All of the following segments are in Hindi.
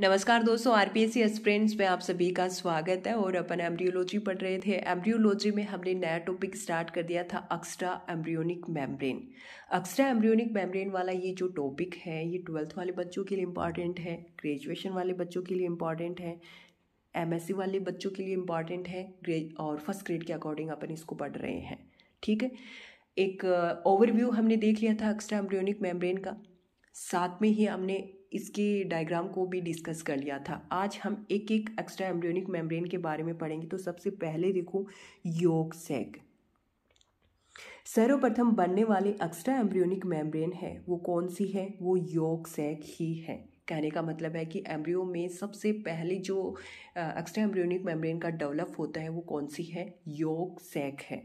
नमस्कार दोस्तों R P S C aspirants में आप सभी का स्वागत है और अपन एम्ब्रियोलॉजी पढ़ रहे थे एम्ब्रियोलॉजी में हमने नया टॉपिक स्टार्ट कर दिया था extra embryonic membrane extra embryonic membrane वाला ये जो टॉपिक है ये ट्वेल्थ वाले बच्चों के लिए इंपॉर्टेंट है ग्रेजुएशन वाले बच्चों के लिए इंपॉर्टेंट है एमएससी वाले बच्चों के लिए इंपॉर्टेंट है ग्रेज और फर्स्ट ग्रेड के अकॉर्डिंग अपन इसको पढ़ रहे हैं ठीक है एक ओवरव्यू uh, हमने देख लिया था अक्स्ट्रा एम्ब्रियोनिक मेम्ब्रेन का साथ में ही हमने इसके डायग्राम को भी डिस्कस कर लिया था आज हम एक एक एक्स्ट्रा एम्ब्रियोनिक मेम्ब्रेन के बारे में पढ़ेंगे तो सबसे पहले देखो योग सेग सर्वप्रथम बनने वाले एक्स्ट्रा एम्ब्रियोनिक मेम्ब्रेन है वो कौन सी है वो योग सेग ही है कहने का मतलब है कि एम्ब्रियो में सबसे पहले जो एक्स्ट्रा एम्ब्रियोनिक मेम्ब्रेन का डेवलप होता है वो कौन सी है योग सेक है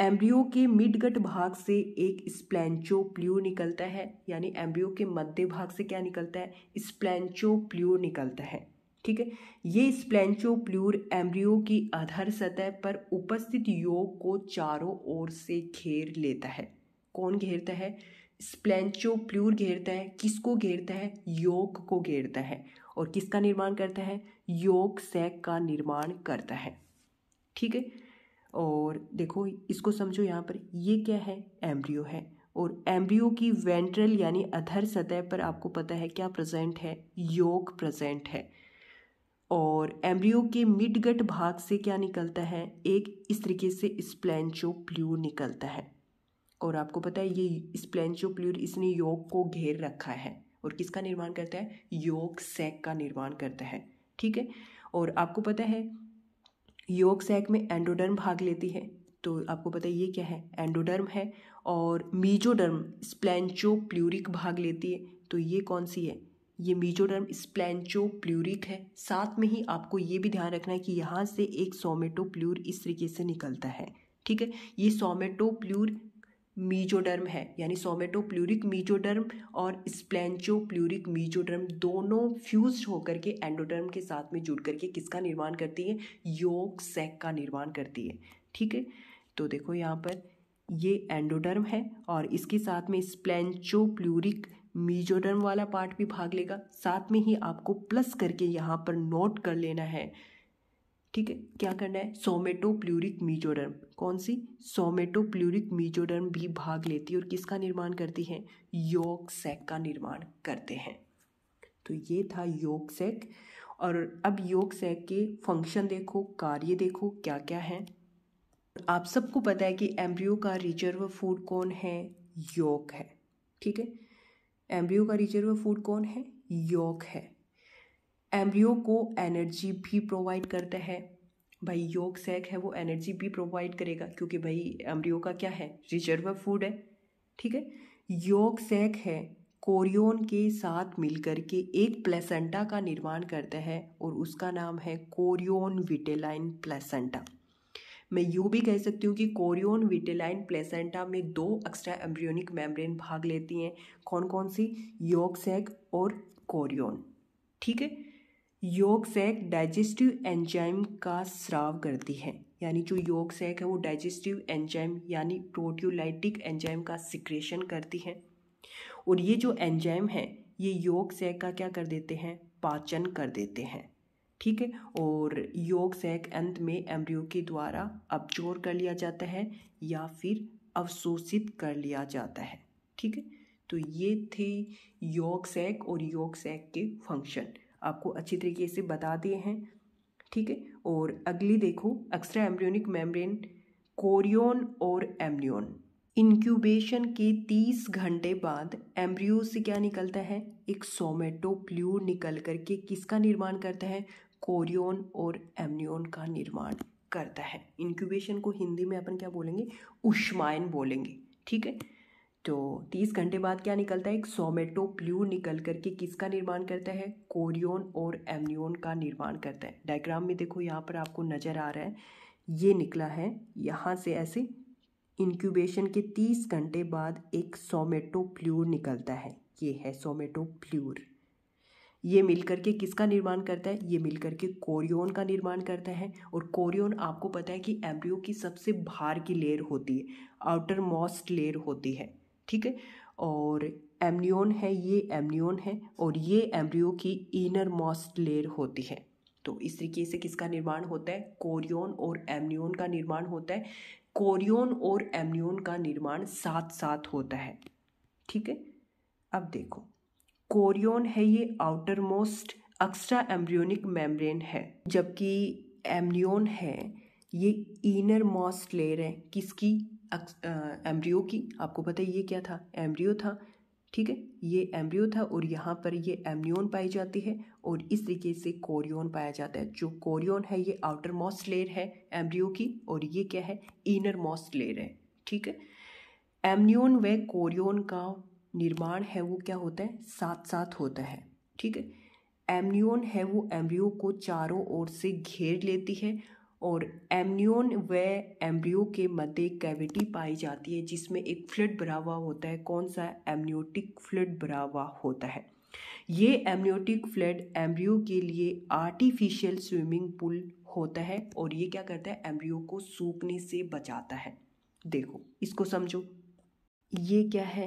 एम्ब्रियो के मिडगट भाग से एक स्प्लैंचो प्ल्यू निकलता है यानी एम्ब्रियो के मध्य भाग से क्या निकलता है स्प्लैंचो प्ल्यू निकलता है ठीक है ये स्प्लैंचो प्ल्यूर एम्ब्रियो की अधर सतह पर उपस्थित योग को चारों ओर से घेर लेता है कौन घेरता है स्प्लैंचो प्ल्यूर घेरता है किसको घेरता है योग को घेरता है और किसका निर्माण करता है योग सैक का निर्माण करता है ठीक है और देखो इसको समझो यहाँ पर ये क्या है एम्ब्रियो है और एम्ब्रियो की वेंट्रल यानी अधर सतह पर आपको पता है क्या प्रेजेंट है योग प्रेजेंट है और एम्ब्रियो के मिडगट भाग से क्या निकलता है एक इस तरीके से स्प्लैंचो प्ल्यूर निकलता है और आपको पता है ये स्प्लैंचो प्ल्यूर इसने योग को घेर रखा है और किसका निर्माण करता है योग सैक का निर्माण करता है ठीक है और आपको पता है योग सैक में एंडोडर्म भाग लेती है तो आपको पता है ये क्या है एंडोडर्म है और मीजोडर्म स्प्लैंचो प्लूरिक भाग लेती है तो ये कौन सी है ये मीजोडर्म स्प्लैंचो प्लूरिक है साथ में ही आपको ये भी ध्यान रखना है कि यहाँ से एक सोमेटो प्लूर इस तरीके से निकलता है ठीक है ये सोमेटो प्लूर मीजोडर्म है यानी सोमेटो प्लूरिक मीजोडर्म और स्प्लेंचो प्लूरिक मीजोडर्म दोनों फ्यूज होकर के एंडोडर्म के साथ में जुड़ करके किसका निर्माण करती है योग सेक का निर्माण करती है ठीक है तो देखो यहाँ पर ये एंडोडर्म है और इसके साथ में स्प्लेंचो प्लूरिक मीजोडर्म वाला पार्ट भी भाग लेगा साथ में ही आपको प्लस करके यहाँ पर नोट कर लेना है ठीक है क्या करना है सोमेटो प्लूरिक मीजोडर्म कौन सी सोमेटो प्लूरिक मीजोडर्म भी भाग लेती है और किसका निर्माण करती है योग सेक का निर्माण करते हैं तो ये था योग सेक और अब योग सेक के फंक्शन देखो कार्य देखो क्या क्या है आप सबको पता है कि एम्ब्रियो का रिजर्व फूड कौन है योग है ठीक है एम्ब्रियो का रिजर्व फूड कौन है योग है एम्ब्रियो को एनर्जी भी प्रोवाइड करता है भाई योग सेक है वो एनर्जी भी प्रोवाइड करेगा क्योंकि भाई एम्ब्रियो का क्या है रिजर्व फूड है ठीक है योग सेक है कोरियोन के साथ मिलकर के एक प्लेसेंटा का निर्माण करता है और उसका नाम है कोरियोन विटेलाइन प्लेसेंटा मैं यूँ भी कह सकती हूँ कि कोरियोन विटेलाइन प्लेसेंटा में दो एक्स्ट्रा एम्ब्रियोनिक मेम्ब्रेन भाग लेती हैं कौन कौन सी योग सेक और कोरियोन ठीक है योग सैक डाइजेस्टिव एंजाइम का स्राव करती है यानी जो योग सैक है वो डाइजेस्टिव एंजाइम यानी प्रोटियोलाइटिक एंजाइम का सिक्रेशन करती है और ये जो एंजाइम है ये योग सैक का क्या कर देते हैं पाचन कर देते हैं ठीक है और योग सैक अंत में एम्ब्रियो के द्वारा अपजोर कर लिया जाता है या फिर अवशोषित कर लिया जाता है ठीक है तो ये थे योग सैक और योग सैक के फंक्शन आपको अच्छी तरीके से बता दिए हैं ठीक है और अगली देखो एक्स्ट्रा एम्ब्रियोनिक मेम्ब्रेन कोरियोन और एम्नियोन इंक्यूबेशन के 30 घंटे बाद एम्ब्रियो से क्या निकलता है एक सोमेटोप्ल्यू निकल करके किसका निर्माण करता है कोरियोन और एम्नियोन का निर्माण करता है इंक्यूबेशन को हिंदी में अपन क्या बोलेंगे उष्मायन बोलेंगे ठीक है तो तीस घंटे बाद क्या निकलता है एक सोमेटो सोमेटोप्ल्यू निकल करके किसका निर्माण करता है कोरियोन और एमनियोन का निर्माण करता है डायग्राम में देखो यहाँ पर आपको नज़र आ रहा है ये निकला है यहाँ से ऐसे इंक्यूबेशन के तीस घंटे बाद एक सोमेटो प्लूर निकलता है ये है सोमेटो प्लूर ये मिलकर के किसका निर्माण करता है ये मिलकर के कोरियोन का निर्माण करता है और कोरियोन आपको पता है कि एम्ब्रियो की सबसे बाहर की लेयर होती है आउटर मोस्ट लेयर होती है ठीक है और एमनियोन है ये एमनियोन है और ये एम्ब्रियो की इनर मोस्ट लेयर होती है तो इस तरीके से किसका निर्माण होता है कोरियोन और एमनियोन का निर्माण होता है कोरियोन और एमनियोन का निर्माण साथ साथ होता है ठीक है अब देखो कोरियोन है ये outer most extra embryonic membrane है जबकि एमनियोन है ये इनर मोस्ट लेयर है किसकी एम्ब्रियो की आपको पता है ये क्या था एम्ब्रियो था ठीक है ये एम्ब्रियो था और यहाँ पर ये एम्नियोन पाई जाती है और इस तरीके से कोरियोन पाया जाता है जो कोरियोन है ये आउटर मोस्ट लेयर है एम्ब्रियो की और ये क्या है इनर मोस्ट लेयर है ठीक है एम्नियोन व कोरियोन का निर्माण है वो क्या होता है साथ साथ होता है ठीक है एम्नियोन है वो एम्ब्रियो को चारों ओर से घेर लेती है और एमनियोन व एम्ब्रियो के मध्य कैविटी पाई जाती है जिसमें एक फ्लड बरावा हुआ होता है कौन सा एमनियोटिक फ्लड बरावा हुआ होता है ये एमनियोटिक फ्लड एम्ब्रियो के लिए आर्टिफिशियल स्विमिंग पूल होता है और ये क्या करता है एम्ब्रियो को सूखने से बचाता है देखो इसको समझो ये क्या है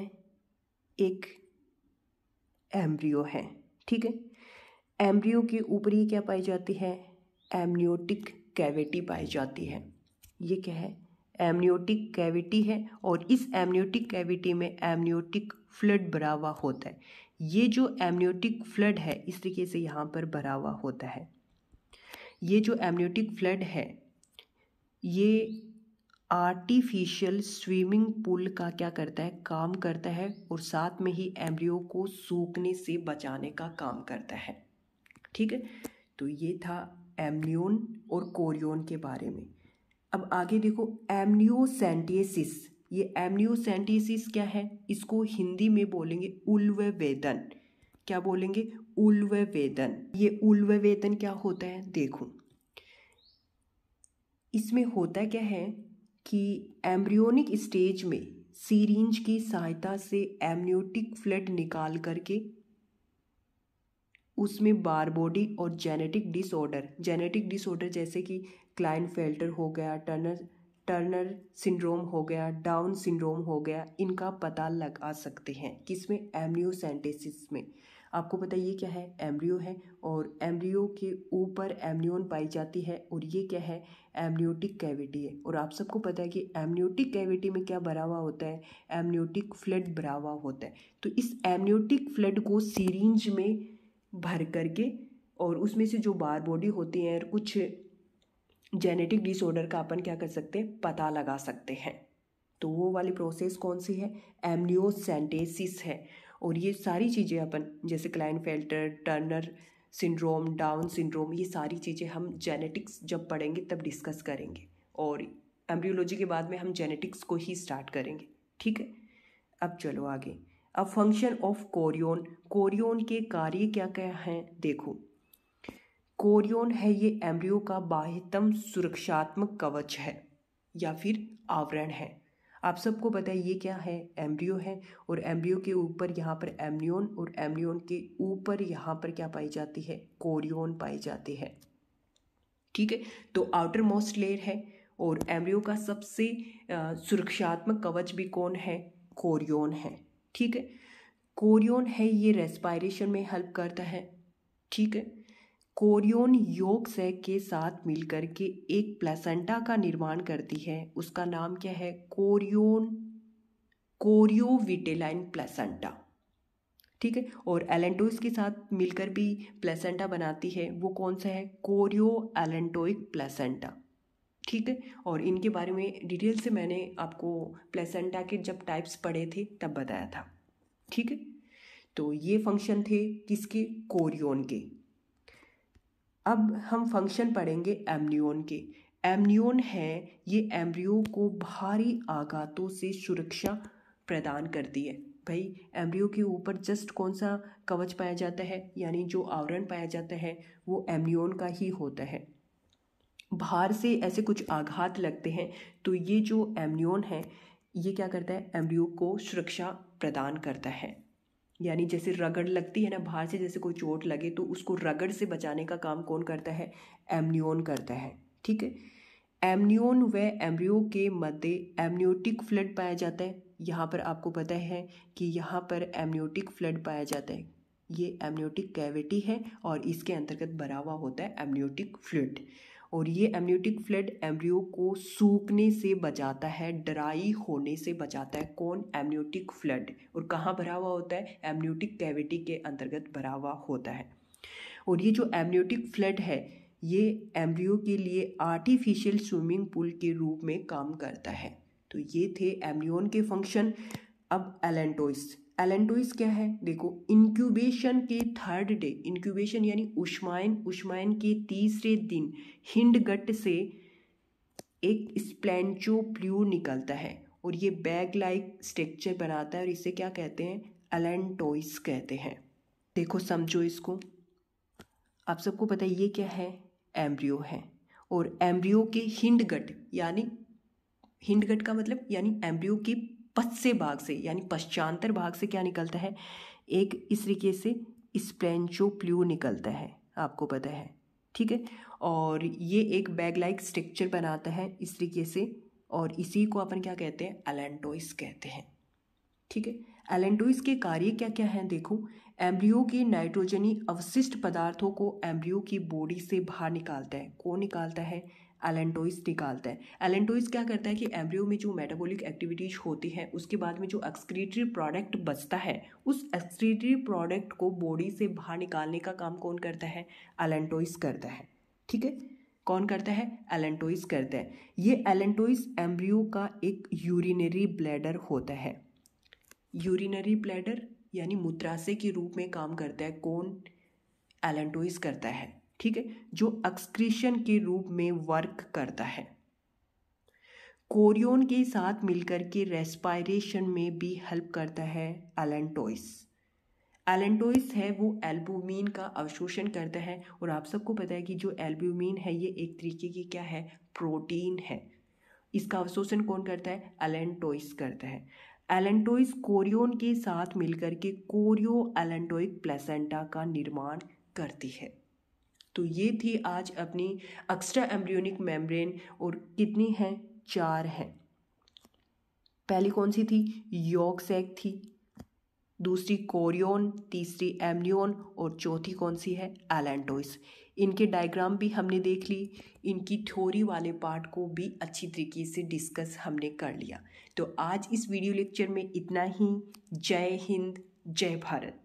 एक एम्ब्रियो है ठीक है एम्ब्रियो के ऊपर ये क्या पाई जाती है एमनियोटिक कैविटी पाई जाती है ये क्या है एमनियोटिक कैविटी है और इस एमनियोटिक कैविटी में एमनियोटिक फ्लड भरा हुआ होता है ये जो एमनियोटिक फ्लड है इस तरीके से यहाँ पर भरा हुआ होता है ये जो एमनियोटिक फ्लड है ये आर्टिफिशियल स्विमिंग पूल का क्या करता है काम करता है और साथ में ही एम्ब्रियो को सूखने से बचाने का काम करता है ठीक है तो ये था एमनियोन और कोरियोन के बारे में अब आगे देखो एमनियोसेंटिस ये एमनियोसेंटियसिस क्या है इसको हिंदी में बोलेंगे वेदन क्या बोलेंगे वेदन ये वेदन क्या होता है देखो इसमें होता क्या है कि एम्ब्रियोनिक स्टेज में सीरिंज की सहायता से एमनियोटिक फ्लड निकाल करके उसमें बॉडी और जेनेटिक डिसऑर्डर जेनेटिक डिसऑर्डर जैसे कि क्लाइन फेल्टर हो गया टर्नर टर्नर सिंड्रोम हो गया डाउन सिंड्रोम हो गया इनका पता लगा सकते हैं किसमें एमनियोसेंटेसिस में आपको पता ये क्या है एम्ब्रियो है और एम्ब्रियो के ऊपर एमनियोन पाई जाती है और ये क्या है एमनियोटिक कैविटी है और आप सबको पता है कि एमनियोटिक कैविटी में क्या भरा हुआ होता है एमनियोटिक फ्लड भरा हुआ होता है तो इस एमनियोटिक फ्लड को सीरेंज में भर करके और उसमें से जो बार बॉडी होती हैं और कुछ जेनेटिक डिसऑर्डर का अपन क्या कर सकते हैं पता लगा सकते हैं तो वो वाली प्रोसेस कौन सी है एमनियोसेंटेसिस है और ये सारी चीज़ें अपन जैसे Klinefelter Turner syndrome Down syndrome ये सारी चीज़ें हम जेनेटिक्स जब पढ़ेंगे तब डिस्कस करेंगे और एम्ब्रियोलॉजी के बाद में हम जेनेटिक्स को ही स्टार्ट करेंगे ठीक है अब चलो आगे अब फंक्शन ऑफ कोरियोन कोरियोन के कार्य क्या क्या हैं देखो कोरियोन है ये एम्ब्रियो का बाह्यतम सुरक्षात्मक कवच है या फिर आवरण है आप सबको पता है ये क्या है एम्ब्रियो है और एम्ब्रियो के ऊपर यहाँ पर एम्नियोन और एम्नियोन के ऊपर यहाँ पर क्या पाई जाती है कोरियोन पाई जाती है ठीक है तो आउटर मोस्ट लेयर है और एम्ब्रियो का सबसे सुरक्षात्मक कवच भी कौन है कोरियोन है ठीक है कोरियोन है ये रेस्पायरेशन में हेल्प करता है ठीक है कोरियोन योग से के साथ मिलकर के एक प्लेसेंटा का निर्माण करती है उसका नाम क्या है कोरियोन कोरियोविटेलाइन प्लेसेंटा ठीक है और एलेंटोइस के साथ मिलकर भी प्लेसेंटा बनाती है वो कौन सा है कोरियो एलेंटोइक प्लेसेंटा ठीक है और इनके बारे में डिटेल से मैंने आपको प्लेसेंटा के जब टाइप्स पढ़े थे तब बताया था ठीक है तो ये फंक्शन थे किसके कोरियोन के अब हम फंक्शन पढ़ेंगे एमनियोन के एमनियोन है ये एम्ब्रियो को भारी आघातों से सुरक्षा प्रदान करती है भाई एम्ब्रियो के ऊपर जस्ट कौन सा कवच पाया जाता है यानी जो आवरण पाया जाता है वो एमनियोन का ही होता है बाहर से ऐसे कुछ आघात लगते हैं तो ये जो एम्नियोन है ये क्या करता है एम्ब्रियो को सुरक्षा प्रदान करता है यानी जैसे रगड़ लगती है ना बाहर से जैसे कोई चोट लगे तो उसको रगड़ से बचाने का काम कौन करता है एमनियोन करता है ठीक है एमनियोन व एम्ब्रियो के मध्य एमनियोटिक फ्लड पाया जाता है यहाँ पर आपको पता है कि यहाँ पर एमनियोटिक फ्लड पाया जाता है ये एमनियोटिक कैविटी है और इसके अंतर्गत भरा हुआ होता है एमनियोटिक फ्लड और ये एमनियोटिक फ्लड एम्ब्रियो को सूखने से बचाता है ड्राई होने से बचाता है कौन एमनियोटिक फ्लड और कहाँ भरा हुआ होता है एमनियोटिक कैविटी के अंतर्गत भरा हुआ होता है और ये जो एमनियोटिक फ्लड है ये एम्ब्रियो के लिए आर्टिफिशियल स्विमिंग पूल के रूप में काम करता है तो ये थे एम्ब्रियोन के फंक्शन अब एलेंटोइस एलेंटोइस क्या है देखो इंक्यूबेशन के थर्ड डे इंक्यूबेशन यानी उष्मायन उष्मायन के तीसरे दिन हिंडगट से एक स्प्लैंचो निकलता है और ये बैग लाइक स्ट्रक्चर बनाता है और इसे क्या कहते हैं एलेंटोइस कहते हैं देखो समझो इसको आप सबको पता है ये क्या है एम्ब्रियो है और एम्ब्रियो के हिंडगट यानी हिंडगट का मतलब यानी एम्ब्रियो के पश्चे भाग से यानी पश्चांतर भाग से क्या निकलता है एक इस तरीके से स्प्रेंचो प्ल्यू निकलता है आपको पता है ठीक है और ये एक बैग लाइक स्ट्रक्चर बनाता है इस तरीके से और इसी को अपन क्या कहते हैं एलेंटोइस कहते हैं ठीक है एलेंटोइस के कार्य क्या क्या हैं देखो एम्ब्रियो के नाइट्रोजनी अवशिष्ट पदार्थों को एम्ब्रियो की बॉडी से बाहर निकालता है कौन निकालता है एलेंटोइस निकालता है एलेंटोइस क्या करता है कि एम्ब्रियो में जो मेटाबॉलिक एक्टिविटीज होती है उसके बाद में जो एक्सक्रीटरी प्रोडक्ट बचता है उस एक्सक्रीटरी प्रोडक्ट को बॉडी से बाहर निकालने का काम कौन करता है एलेंटोइस करता है ठीक है कौन करता है एलेंटोइस करता है ये एलेंटोइस एम्ब्रियो का एक यूरिनरी ब्लैडर होता है यूरिनरी ब्लैडर यानी मूत्राशय के रूप में काम करता है कौन एलेंटोइस करता है ठीक है जो एक्सक्रीशन के रूप में वर्क करता है कोरियोन के साथ मिलकर के रेस्पायरेशन में भी हेल्प करता है एलेंटोइस एलेंटोइस है वो एल्बुमिन का अवशोषण करता है और आप सबको पता है कि जो एल्ब्यूमिन है ये एक तरीके की क्या है प्रोटीन है इसका अवशोषण कौन करता है एलेंटोइस करता है एलेंटोइस कोरियोन के साथ मिलकर के कोरियो एलेंटोइक प्लेसेंटा का निर्माण करती है तो ये थी आज अपनी एक्स्ट्रा एम्ब्रियोनिक मेम्ब्रेन और कितनी हैं चार हैं पहली कौन सी थी योग सैक थी दूसरी कोरियोन तीसरी एमनियोन और चौथी कौन सी है एलेंटोइस इनके डायग्राम भी हमने देख ली इनकी थ्योरी वाले पार्ट को भी अच्छी तरीके से डिस्कस हमने कर लिया तो आज इस वीडियो लेक्चर में इतना ही जय हिंद जय भारत